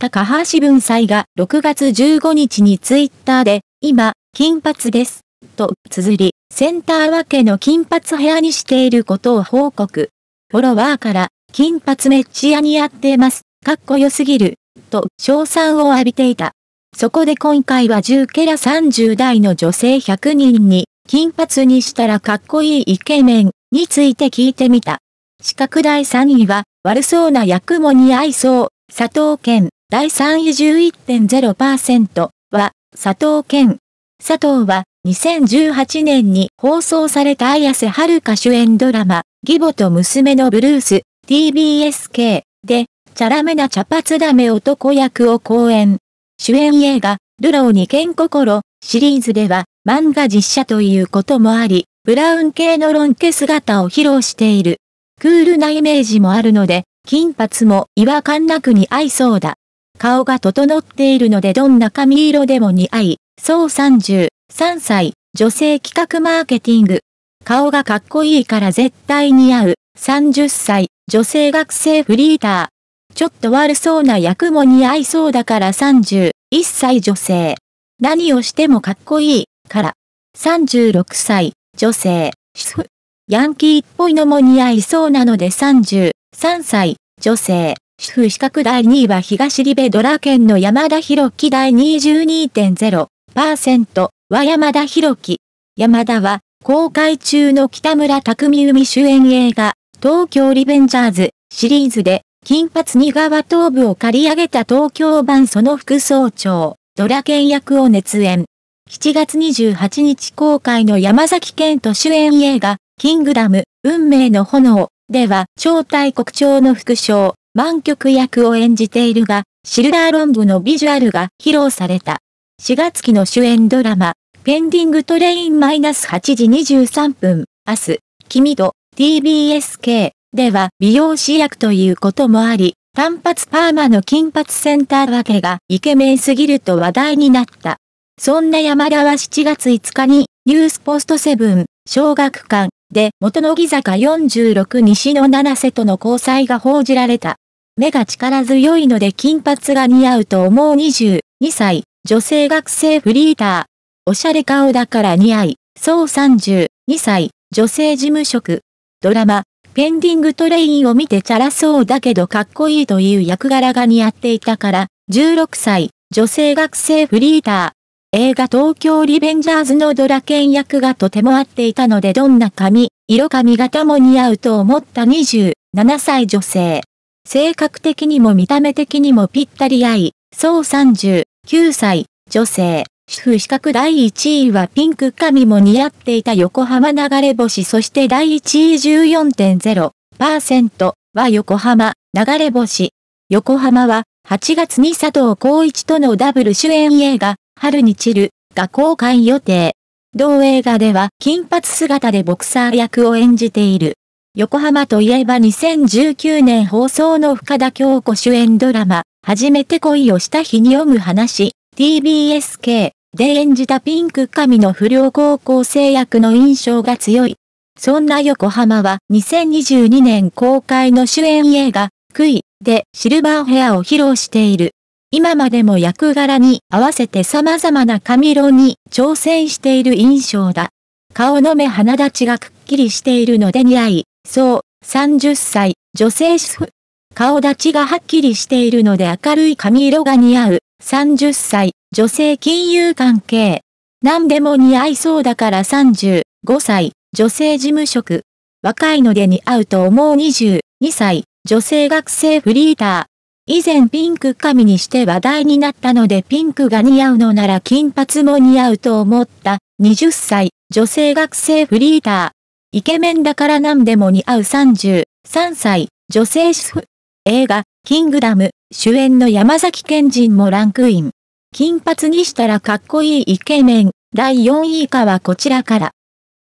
高橋文才が6月15日にツイッターで、今、金髪です。と、綴り、センター分けの金髪部屋にしていることを報告。フォロワーから、金髪めっちゃ似合ってます。かっこよすぎる。と、称賛を浴びていた。そこで今回は10ケラ30代の女性100人に、金髪にしたらかっこいいイケメンについて聞いてみた。資格第3位は、悪そうな役も似合いそう、佐藤健。第3位11.0%は、佐藤健。佐藤は、2018年に放送された綾瀬はるか主演ドラマ、義母と娘のブルース、TBSK で、チャラめな茶髪ダメ男役を公演。主演映画、ルローに剣心シリーズでは、漫画実写ということもあり、ブラウン系のロン毛姿を披露している。クールなイメージもあるので、金髪も違和感なくに合いそうだ。顔が整っているのでどんな髪色でも似合い、そう33歳、女性企画マーケティング。顔がかっこいいから絶対似合う、30歳、女性学生フリーター。ちょっと悪そうな役も似合いそうだから31歳女性。何をしてもかっこいい、から。36歳、女性、主婦。ヤンキーっぽいのも似合いそうなので33歳、女性、主婦資格第2位は東リベドラ県の山田博樹第22.0%は山田博樹。山田は、公開中の北村匠海主演映画、東京リベンジャーズシリーズで、金髪に側頭部を借り上げた東京版その副総長、ドラケン役を熱演。7月28日公開の山崎健人主演映画、キングダム、運命の炎では、超大国長の副将、満曲役を演じているが、シルダーロングのビジュアルが披露された。4月期の主演ドラマ、ペンディングトレインマイナス8時23分、明日、君と TBSK では美容師役ということもあり、単発パーマの金髪センター分けがイケメンすぎると話題になった。そんな山田は7月5日に、ニュースポストセブン、小学館、で、元乃木坂46西野七瀬との交際が報じられた。目が力強いので金髪が似合うと思う22歳、女性学生フリーター。おしゃれ顔だから似合い、そう32歳、女性事務職。ドラマ、ペンディングトレインを見てチャラそうだけどかっこいいという役柄が似合っていたから、16歳、女性学生フリーター。映画東京リベンジャーズのドラケン役がとても合っていたのでどんな髪、色髪型も似合うと思った27歳女性。性格的にも見た目的にもぴったり合い、そう39歳、女性。主婦資格第1位はピンク髪も似合っていた横浜流れ星そして第1位14.0%は横浜流れ星。横浜は8月に佐藤浩一とのダブル主演映画春に散るが公開予定。同映画では金髪姿でボクサー役を演じている。横浜といえば2019年放送の深田京子主演ドラマ、初めて恋をした日に読む話、TBSK で演じたピンク髪の不良高校生役の印象が強い。そんな横浜は2022年公開の主演映画、クイでシルバーヘアを披露している。今までも役柄に合わせて様々な髪色に挑戦している印象だ。顔の目鼻立ちがくっきりしているので似合い、そう、30歳、女性主婦。顔立ちがはっきりしているので明るい髪色が似合う、30歳、女性金融関係。何でも似合いそうだから35歳、女性事務職。若いので似合うと思う22歳、女性学生フリーター。以前ピンク髪にして話題になったのでピンクが似合うのなら金髪も似合うと思った、20歳、女性学生フリーター。イケメンだから何でも似合う33歳、女性主婦。映画、キングダム、主演の山崎賢人もランクイン。金髪にしたらかっこいいイケメン、第4位以下はこちらから。